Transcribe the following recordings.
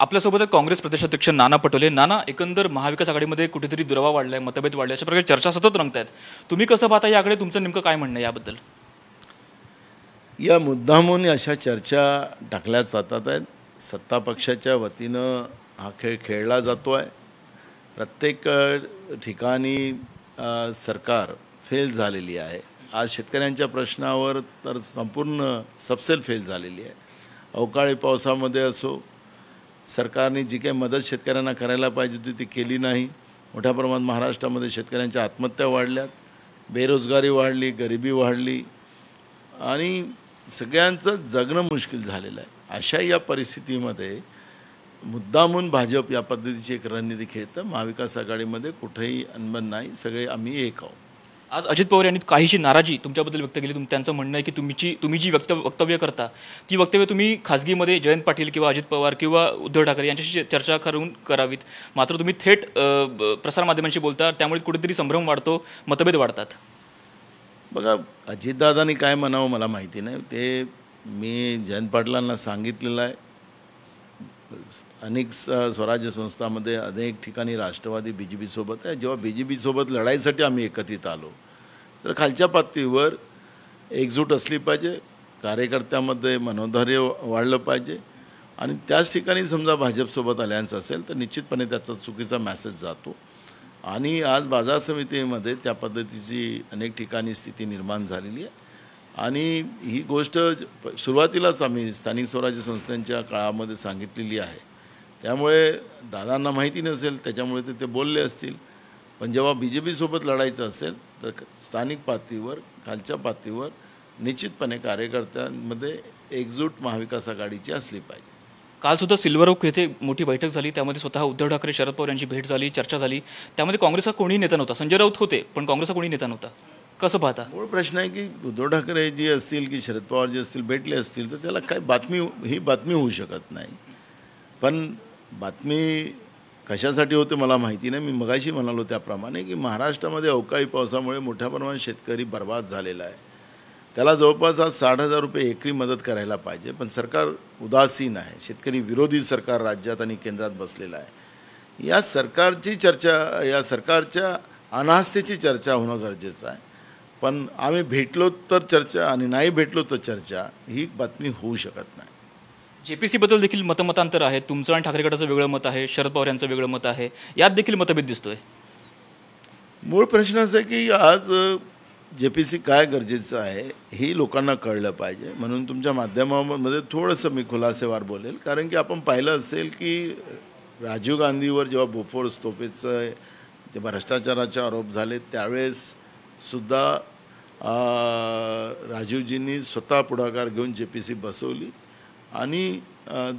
आपल्यासोबत काँग्रेस प्रदेशाध्यक्ष नाना पटोले नाना एकंदर महाविकास आघाडीमध्ये कुठेतरी दुरावा वाढलाय मतभेद वाढले अशा प्रकारे चर्चा सतत रंगत आहेत तुम्ही कसं पाहता याकडे तुमचं नेमकं काय म्हणणं याबद्दल या मुद्दामून अशा चर्चा टाकल्या जातात आहेत सत्ता पक्षाच्या वतीनं हा खेळ खेळला जातो आहे प्रत्येक ठिकाणी सरकार फेल झालेली आहे आज शेतकऱ्यांच्या प्रश्नावर तर संपूर्ण सपसेल फेल झालेली आहे अवकाळी पावसामध्ये असो सरकारने जी काही मदत शेतकऱ्यांना करायला पाहिजे होती ती केली नाही मोठ्या प्रमाणात महाराष्ट्रामध्ये शेतकऱ्यांच्या आत्महत्या वाढल्यात बेरोजगारी वाढली गरिबी वाढली आणि सगळ्यांचं जगणं मुश्किल झालेलं आहे अशा या परिस्थितीमध्ये मुद्दामून भाजप या पद्धतीची एक रणनीती खेळतं महाविकास आघाडीमध्ये कुठेही अनबन नाही सगळे आम्ही एक आहोत आज अजित पवार यांनी काहीशी नाराजी तुमच्याबद्दल व्यक्त केली तुम्ही त्यांचं म्हणणं आहे की तुमची तुम्ही जी व्यक्त वक्तव्य करता ती वक्तव्य तुम्ही खासगीमध्ये जयंत पाटील किंवा अजित पवार किंवा उद्धव ठाकरे यांच्याशी चर्चा करून करावीत मात्र तुम्ही थेट प्रसारमाध्यमांशी बोलता त्यामुळे कुठेतरी संभ्रम वाढतो मतभेद वाढतात बघा अजितदादांनी काय म्हणावं मला माहिती नाही ते मी जयंत पाटलांना सांगितलेलं आहे अनेक स्वराज्य संस्थांमध्ये अनेक ठिकाणी राष्ट्रवादी बी जे पीसोबत आहे जेव्हा बी जे पीसोबत लढाईसाठी आम्ही एकत्रित आलो तर खालच्या पातळीवर एकजूट असली पाहिजे कार्यकर्त्यामध्ये मनोधैर्य वाढलं पाहिजे आणि त्याच ठिकाणी समजा भाजपसोबत अलायन्स असेल तर निश्चितपणे त्याचा चुकीचा मॅसेज जातो आणि आज बाजार समितीमध्ये त्या पद्धतीची अनेक ठिकाणी स्थिती निर्माण झालेली आहे आणि ही गोष्ट सुरुवातीलाच आम्ही स्थानिक स्वराज्य संस्थांच्या काळामध्ये सांगितलेली आहे त्यामुळे दादांना माहिती नसेल त्याच्यामुळे ते ते बोलले असतील पण जेव्हा बी जे पीसोबत लढायचं असेल तर स्थानिक पातळीवर खालच्या पातळीवर निश्चितपणे कार्यकर्त्यांमध्ये एकजूट महाविकास आघाडीची असली पाहिजे कालसुद्धा सिल्वर ओक येथे मोठी बैठक झाली त्यामध्ये स्वतः उद्धव ठाकरे शरद पवार यांची भेट झाली चर्चा झाली त्यामध्ये काँग्रेसचा कोणी नेता नव्हता संजय राऊत होते पण काँग्रेसचा कोणी नेता नव्हता कसं पाहता मूळ प्रश्न आहे की उद्धव ठाकरे जे असतील की शरद पवार जे असतील भेटले असतील तर त्याला काय बातमी ही बातमी होऊ शकत नाही पण बातमी कशासाठी होते मला माहिती नाही मी मगाशी म्हणालो त्याप्रमाणे की महाराष्ट्रामध्ये अवकाळी पावसामुळे मोठ्या प्रमाणात शेतकरी बर्बाद झालेला आहे त्याला जवळपास आज साठ हजार रुपये एकरी मदत करायला पाहिजे पण सरकार उदासीन आहे शेतकरी विरोधी सरकार राज्यात आणि केंद्रात बसलेलं आहे या सरकारची चर्चा या सरकारच्या अनास्थेची चर्चा होणं गरजेचं आहे पण आम्ही भेटलो तर चर्चा आणि नाही भेटलो तर चर्चा ही बातमी होऊ शकत नाही जे पी सीबद्दल देखील मतमतांतर आहे तुमचं आणि ठाकरे गटाचं वेगळं मत आहे शरद पवार यांचं वेगळं मत आहे यात देखील मतभेद दिसतोय मूळ प्रश्न असा आहे की आज जे पी सी काय गरजेचं आहे हे लोकांना कळलं पाहिजे म्हणून तुमच्या माध्यमामध्ये थोडंसं मी खुलासेवार बोलेल कारण की आपण पाहिलं असेल की राजीव गांधीवर जेव्हा बोफोर आहे ते भ्रष्टाचाराचे आरोप झाले त्यावेळेस सुद्धा राजीवजींनी स्वतः पुढाकार घेऊन जे पी सी बसवली आणि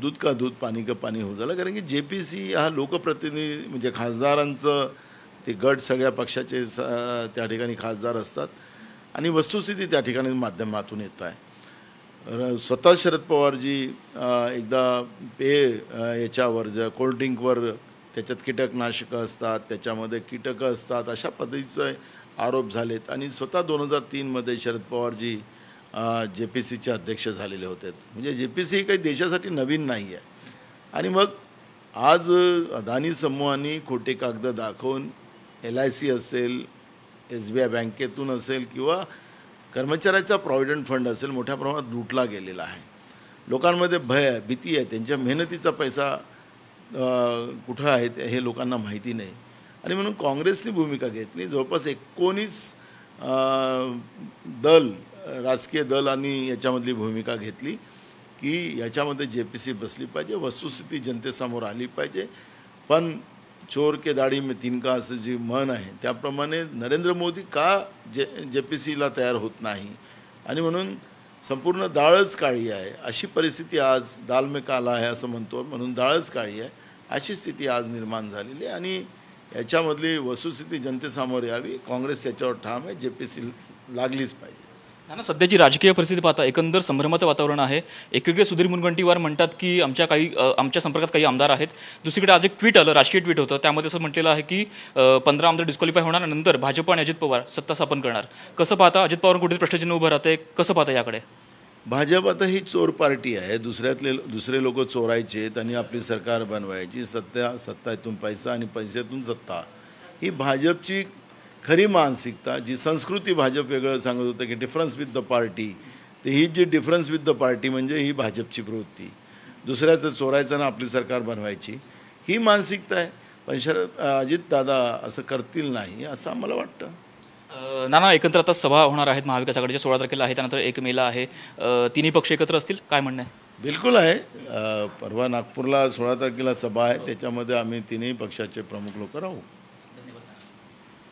दूध का दूध पाणी का पाणी होऊ झालं कारण की जे पी सी हा लोकप्रतिनिधी म्हणजे खासदारांचं ते गट सगळ्या पक्षाचे स त्या ठिकाणी खासदार असतात आणि वस्तुस्थिती त्या ठिकाणी माध्यमातून येत आहे स्वतः शरद पवारजी एकदा पे याच्यावर ज कोल्ड्रिंकवर त्याच्यात कीटकनाशकं असतात त्याच्यामध्ये कीटकं असतात अशा पद्धतीचे आरोप झालेत आणि स्वतः दोन हजार तीनमध्ये शरद पवारजी जे पी सीचे अध्यक्ष झालेले होते म्हणजे जे पी सी ही काही देशासाठी नवीन नाही आहे आणि मग आज अदानी समूहाने खोटे कागद दाखवून एल आय सी असेल एस बी आय बँकेतून असेल किंवा कर्मचाऱ्याचा प्रॉव्हिडंट फंड असेल मोठ्या प्रमाणात लुटला गेलेला आहे लोकांमध्ये भय आहे भीती आहे त्यांच्या मेहनतीचा पैसा कुठं आहे हे लोकांना माहिती नाही आणि म्हणून काँग्रेसनी भूमिका घेतली जवळपास एकोणीस दल राजकीय दलांनी याच्यामधली भूमिका घेतली की याच्यामध्ये जे पी सी बसली पाहिजे वस्तुस्थिती जनतेसमोर आली पाहिजे पण चोर के दाढी में तिनका असं जे म्हण आहे त्याप्रमाणे नरेंद्र मोदी का जे जे पी सीला तयार होत नाही आणि म्हणून संपूर्ण दाळच काळी आहे अशी परिस्थिती आज दाल में काला आहे असं म्हणतो म्हणून दाळच काळी आहे अशी स्थिती आज निर्माण झालेली आहे आणि याच्यामधली वस्तुस्थिती जनतेसमोर यावी काँग्रेस त्याच्यावर ठाम आहे जे पी सी लागलीच पाहिजे ना सध्याची राजकीय परिस्थिती पाहता एकंदर संभ्रमाचं वातावरण आहे एकीकडे सुधीर मुनगंटीवार म्हणतात की आमच्या काही आमच्या संपर्कात काही आमदार आहेत दुसरीकडे आज एक ट्विट आलं राष्ट्रीय ट्विट होतं त्यामध्ये असं म्हटलेलं आहे की पंधरा आमदार डिस्क्वालिफाय होणार नंतर भाजप आणि अजित पवार सत्ता स्थापन करणार कसं पाहता अजित पवार कुठे प्रश्नचिन्ह उभं राहते कसं पाहता याकडे भाजप आता ही चोर पार्टी आहे दुसऱ्यातले दुसरे लोक चोरायचे आणि आपली सरकार बनवायची सत्ता सत्ता इथून पैसा आणि पैशातून सत्ता ही भाजपची खरी मानसिकता जी संस्कृती भाजप वेगळं सांगत होतं की डिफरन्स विथ द पार्टी तर ही जी डिफरन्स विथ द पार्टी म्हणजे ही भाजपची प्रवृत्ती दुसऱ्याचं चोरायचं ना आपली सरकार बनवायची ही मानसिकता आहे पण शरद अजितदादा असं करतील नाही असं आम्हाला वाटतं नाना एकत्र आता सभा होणार आहेत महाविकास आघाडीच्या सोळा तारखेला आहे त्यानंतर एक मेला आहे तिन्ही पक्ष एकत्र असतील काय म्हणणं आहे बिलकुल आहे परवा नागपूरला सोळा तारखेला सभा आहे त्याच्यामध्ये आम्ही तिन्ही पक्षाचे प्रमुख लोक राहू